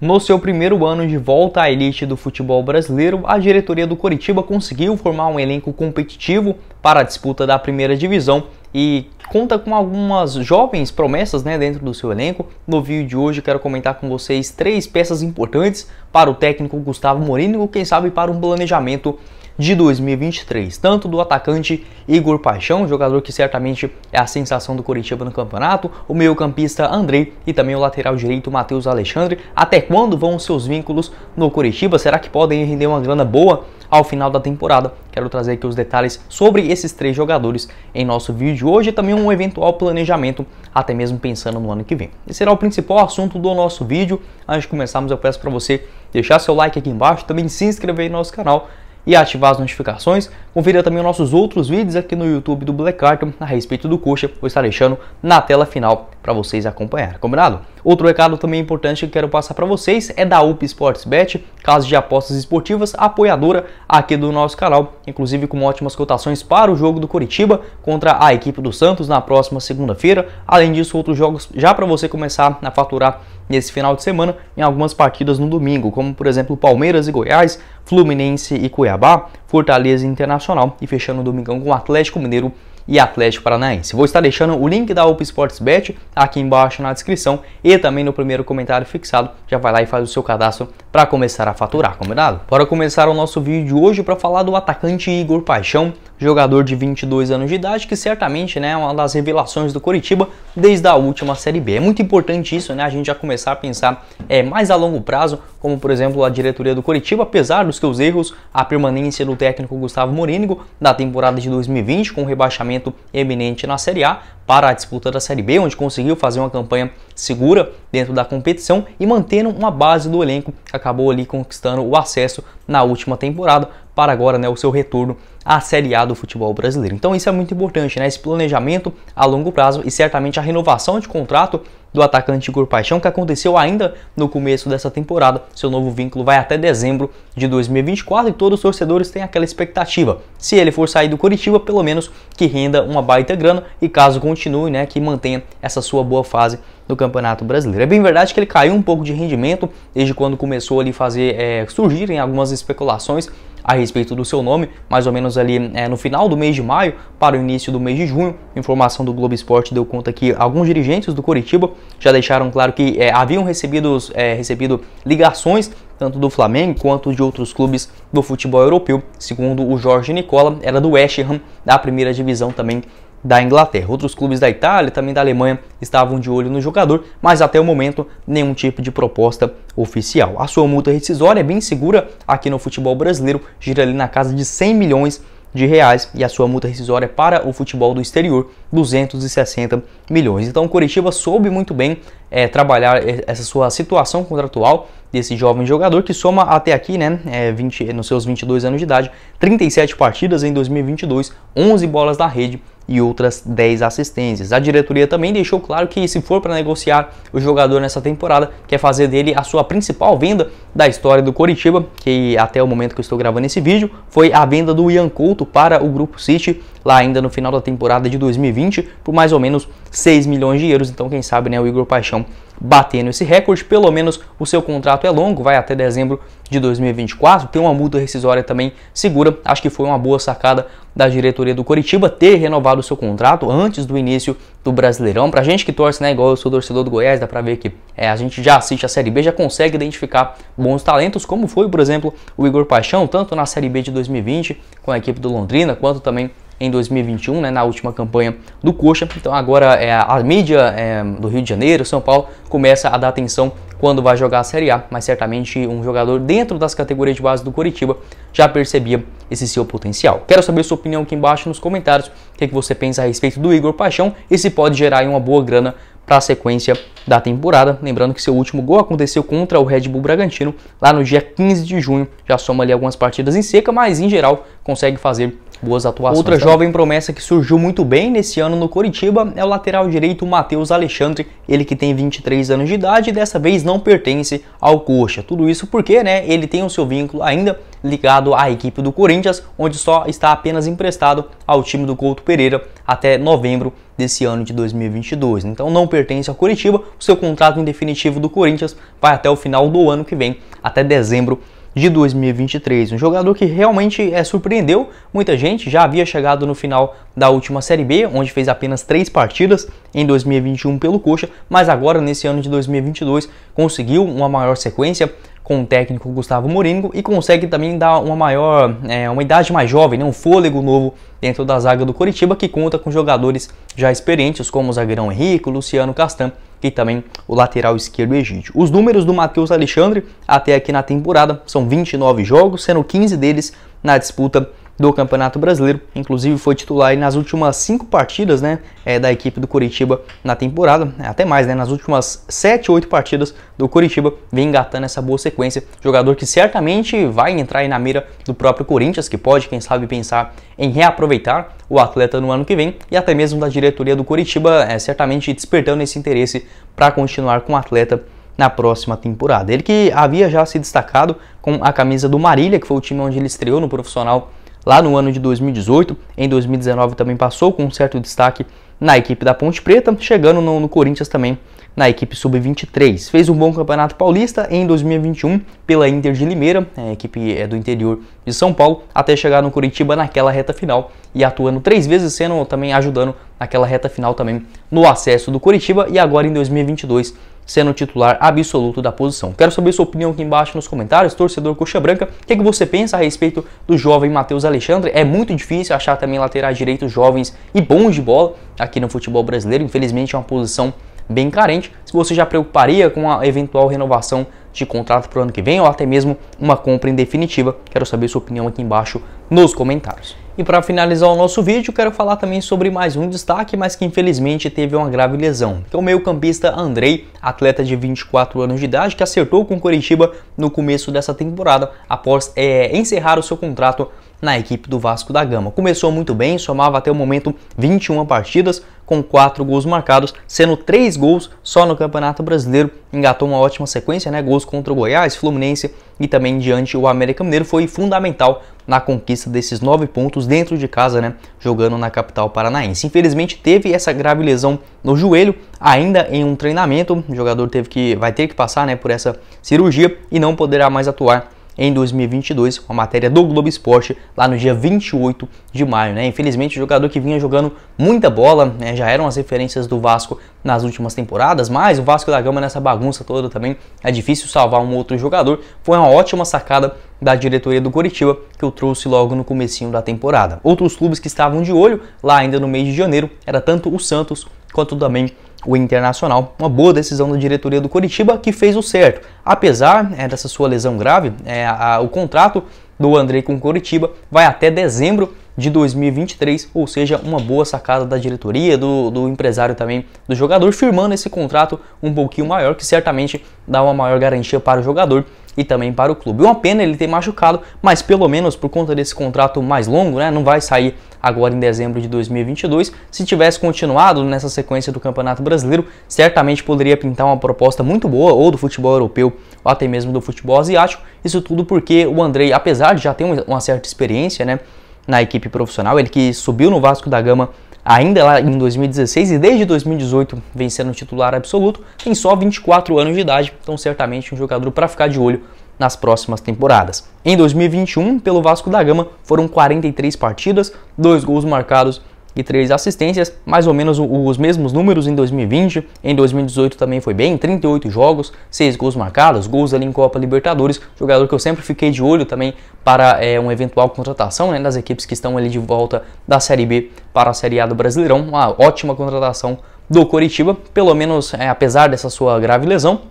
No seu primeiro ano de volta à elite do futebol brasileiro, a diretoria do Coritiba conseguiu formar um elenco competitivo para a disputa da primeira divisão e conta com algumas jovens promessas né, dentro do seu elenco. No vídeo de hoje quero comentar com vocês três peças importantes para o técnico Gustavo Mourinho, quem sabe para um planejamento de 2023, tanto do atacante Igor Paixão, jogador que certamente é a sensação do Coritiba no campeonato, o meio-campista Andrei e também o lateral direito Matheus Alexandre. Até quando vão seus vínculos no Coritiba? Será que podem render uma grana boa ao final da temporada? Quero trazer aqui os detalhes sobre esses três jogadores em nosso vídeo de hoje e também um eventual planejamento, até mesmo pensando no ano que vem. Esse será o principal assunto do nosso vídeo. Antes de começarmos, eu peço para você deixar seu like aqui embaixo, também se inscrever no nosso canal e ativar as notificações Confira também nossos outros vídeos aqui no YouTube do Black Carton a respeito do coxa, vou estar deixando na tela final para vocês acompanhar, combinado? Outro recado também importante que quero passar para vocês é da UP Sports Bet, casa de apostas esportivas, apoiadora aqui do nosso canal, inclusive com ótimas cotações para o jogo do Curitiba contra a equipe do Santos na próxima segunda-feira. Além disso, outros jogos já para você começar a faturar nesse final de semana em algumas partidas no domingo, como por exemplo Palmeiras e Goiás, Fluminense e Cuiabá, Fortaleza Internacional Internacional e fechando o domingão com Atlético Mineiro e Atlético Paranaense. Vou estar deixando o link da Open Sports Bet aqui embaixo na descrição e também no primeiro comentário fixado. Já vai lá e faz o seu cadastro para começar a faturar, combinado? Bora começar o nosso vídeo de hoje para falar do atacante Igor Paixão, jogador de 22 anos de idade, que certamente né, é uma das revelações do Coritiba desde a última Série B. É muito importante isso, né? A gente já começar a pensar é, mais a longo prazo como por exemplo a diretoria do Curitiba, apesar dos seus erros, a permanência do técnico Gustavo Morínigo na temporada de 2020 com um rebaixamento eminente na Série A para a disputa da Série B, onde conseguiu fazer uma campanha segura dentro da competição e mantendo uma base do elenco que acabou ali conquistando o acesso na última temporada para agora, né, o seu retorno a Série A do futebol brasileiro. Então isso é muito importante, né? Esse planejamento a longo prazo e certamente a renovação de contrato do atacante Igor Paixão, que aconteceu ainda no começo dessa temporada. Seu novo vínculo vai até dezembro de 2024 e todos os torcedores têm aquela expectativa. Se ele for sair do Curitiba, pelo menos que renda uma baita grana e caso continue, né, que mantenha essa sua boa fase no Campeonato Brasileiro. É bem verdade que ele caiu um pouco de rendimento desde quando começou ali fazer é, surgirem algumas especulações a respeito do seu nome, mais ou menos ali é, no final do mês de maio para o início do mês de junho. Informação do Globo Esporte deu conta que alguns dirigentes do Coritiba já deixaram claro que é, haviam recebido, é, recebido ligações tanto do Flamengo quanto de outros clubes do futebol europeu. Segundo o Jorge Nicola, era do West Ham, da primeira divisão também da Inglaterra. Outros clubes da Itália também da Alemanha estavam de olho no jogador, mas até o momento nenhum tipo de proposta oficial. A sua multa rescisória é bem segura aqui no futebol brasileiro, gira ali na casa de 100 milhões de reais e a sua multa rescisória é para o futebol do exterior 260 milhões. Então o Curitiba soube muito bem é, trabalhar eh, essa sua situação contratual desse jovem jogador que soma até aqui, né, é, eh, 20, nos seus 22 anos de idade, 37 partidas em 2022, 11 bolas na rede e outras 10 assistências. A diretoria também deixou claro que se for para negociar o jogador nessa temporada, quer fazer dele a sua principal venda da história do Coritiba, que até o momento que eu estou gravando esse vídeo, foi a venda do Ian Couto para o Grupo City, lá ainda no final da temporada de 2020, por mais ou menos 6 milhões de euros. Então, quem sabe, né, o Igor Paixão batendo esse recorde, pelo menos o seu contrato é longo, vai até dezembro de 2024, tem uma multa rescisória também segura. Acho que foi uma boa sacada da diretoria do Coritiba ter renovado o seu contrato antes do início do Brasileirão. Pra gente que torce, né, igual eu sou torcedor do Goiás, dá pra ver que é, a gente já assiste a Série B, já consegue identificar bons talentos, como foi, por exemplo, o Igor Paixão, tanto na Série B de 2020 com a equipe do Londrina, quanto também em 2021, né, na última campanha do Coxa. Então agora é, a mídia é, do Rio de Janeiro, São Paulo, começa a dar atenção quando vai jogar a Série A, mas certamente um jogador dentro das categorias de base do Curitiba já percebia esse seu potencial. Quero saber sua opinião aqui embaixo nos comentários, o que, é que você pensa a respeito do Igor Paixão e se pode gerar uma boa grana para a sequência da temporada. Lembrando que seu último gol aconteceu contra o Red Bull Bragantino lá no dia 15 de junho, já soma ali algumas partidas em seca, mas em geral consegue fazer boas atuações. Outra tá? jovem promessa que surgiu muito bem nesse ano no Coritiba é o lateral direito Matheus Alexandre, ele que tem 23 anos de idade e dessa vez não pertence ao Coxa. Tudo isso porque, né, ele tem o seu vínculo ainda ligado à equipe do Corinthians, onde só está apenas emprestado ao time do Couto Pereira até novembro desse ano de 2022. Então não pertence ao Coritiba. o seu contrato indefinitivo do Corinthians vai até o final do ano que vem, até dezembro de 2023. Um jogador que realmente é, surpreendeu muita gente, já havia chegado no final da última Série B, onde fez apenas três partidas em 2021 pelo Coxa, mas agora nesse ano de 2022 conseguiu uma maior sequência, com o técnico Gustavo Mourinho e consegue também dar uma maior, é, uma idade mais jovem, né? um fôlego novo dentro da zaga do Coritiba que conta com jogadores já experientes como o zagueirão Henrique, Luciano Castan e também o lateral esquerdo Egídio. Os números do Matheus Alexandre até aqui na temporada são 29 jogos, sendo 15 deles na disputa do Campeonato Brasileiro. Inclusive foi titular nas últimas cinco partidas né, é, da equipe do Curitiba na temporada, é, até mais, né, nas últimas sete, oito partidas do Curitiba, vem engatando essa boa sequência. Jogador que certamente vai entrar na mira do próprio Corinthians, que pode, quem sabe, pensar em reaproveitar o atleta no ano que vem e até mesmo da diretoria do Curitiba, é, certamente despertando esse interesse para continuar com o atleta na próxima temporada. Ele que havia já se destacado com a camisa do Marília, que foi o time onde ele estreou no profissional lá no ano de 2018. Em 2019 também passou com um certo destaque na equipe da Ponte Preta, chegando no, no Corinthians também na equipe sub-23. Fez um bom campeonato paulista em 2021 pela Inter de Limeira, é, a equipe é do interior de São Paulo, até chegar no Curitiba naquela reta final e atuando três vezes, sendo também ajudando naquela reta final também no acesso do Curitiba e agora em 2022 sendo titular absoluto da posição. Quero saber sua opinião aqui embaixo nos comentários, torcedor Coxa Branca. O que, é que você pensa a respeito do jovem Matheus Alexandre? É muito difícil achar também laterais direitos jovens e bons de bola aqui no futebol brasileiro. Infelizmente é uma posição bem carente. Se você já preocuparia com a eventual renovação de contrato para o ano que vem ou até mesmo uma compra em definitiva. Quero saber sua opinião aqui embaixo nos comentários. E para finalizar o nosso vídeo, quero falar também sobre mais um destaque, mas que infelizmente teve uma grave lesão, que é o meio-campista Andrei, atleta de 24 anos de idade, que acertou com o Curitiba no começo dessa temporada após é, encerrar o seu contrato na equipe do Vasco da Gama. Começou muito bem, somava até o momento 21 partidas, com 4 gols marcados, sendo 3 gols só no Campeonato Brasileiro. Engatou uma ótima sequência, né? Gols contra o Goiás, Fluminense e também diante o América Mineiro. Foi fundamental na conquista desses 9 pontos dentro de casa, né? Jogando na capital paranaense. Infelizmente teve essa grave lesão no joelho, ainda em um treinamento. O jogador teve que, vai ter que passar né, por essa cirurgia e não poderá mais atuar em 2022, uma matéria do Globo Esporte lá no dia 28 de maio. Né? Infelizmente, o jogador que vinha jogando muita bola, né? já eram as referências do Vasco nas últimas temporadas, mas o Vasco da Gama nessa bagunça toda também é difícil salvar um outro jogador. Foi uma ótima sacada da diretoria do Coritiba que eu trouxe logo no comecinho da temporada. Outros clubes que estavam de olho lá ainda no mês de janeiro era tanto o Santos quanto também o Internacional. Uma boa decisão da diretoria do Curitiba que fez o certo. Apesar é, dessa sua lesão grave, é, a, o contrato do André com o Curitiba vai até dezembro de 2023, ou seja, uma boa sacada da diretoria, do, do empresário também, do jogador, firmando esse contrato um pouquinho maior, que certamente dá uma maior garantia para o jogador e também para o clube. Uma pena ele ter machucado, mas pelo menos por conta desse contrato mais longo, né, não vai sair agora em dezembro de 2022. Se tivesse continuado nessa sequência do Campeonato Brasileiro, certamente poderia pintar uma proposta muito boa, ou do futebol europeu, ou até mesmo do futebol asiático. Isso tudo porque o Andrei, apesar de já ter uma certa experiência né, na equipe profissional, ele que subiu no Vasco da Gama ainda lá em 2016 e desde 2018 vem sendo titular absoluto, tem só 24 anos de idade, então certamente um jogador para ficar de olho nas próximas temporadas. Em 2021, pelo Vasco da Gama, foram 43 partidas, dois gols marcados e 3 assistências, mais ou menos os mesmos números em 2020. Em 2018 também foi bem, 38 jogos, 6 gols marcados, gols ali em Copa Libertadores, jogador que eu sempre fiquei de olho também para é, uma eventual contratação né, das equipes que estão ali de volta da Série B para a Série A do Brasileirão. Uma ótima contratação do Coritiba, pelo menos é, apesar dessa sua grave lesão,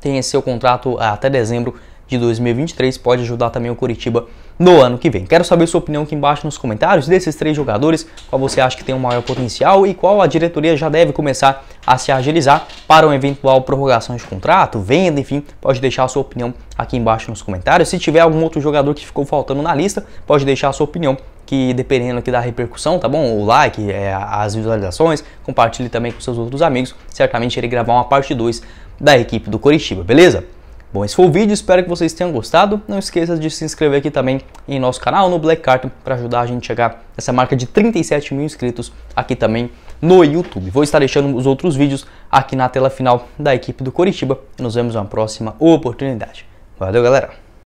tem seu contrato até dezembro de 2023, pode ajudar também o Curitiba no ano que vem. Quero saber sua opinião aqui embaixo nos comentários desses três jogadores, qual você acha que tem o maior potencial e qual a diretoria já deve começar a se agilizar para uma eventual prorrogação de contrato, venda, enfim, pode deixar a sua opinião aqui embaixo nos comentários. Se tiver algum outro jogador que ficou faltando na lista, pode deixar a sua opinião que dependendo aqui da repercussão, tá bom? O like, é, as visualizações, compartilhe também com seus outros amigos. Certamente irei gravar uma parte 2 da equipe do Coritiba, beleza? Bom, esse foi o vídeo, espero que vocês tenham gostado. Não esqueça de se inscrever aqui também em nosso canal no Black Carton para ajudar a gente a chegar nessa marca de 37 mil inscritos aqui também no YouTube. Vou estar deixando os outros vídeos aqui na tela final da equipe do Coritiba. Nos vemos na próxima oportunidade. Valeu, galera!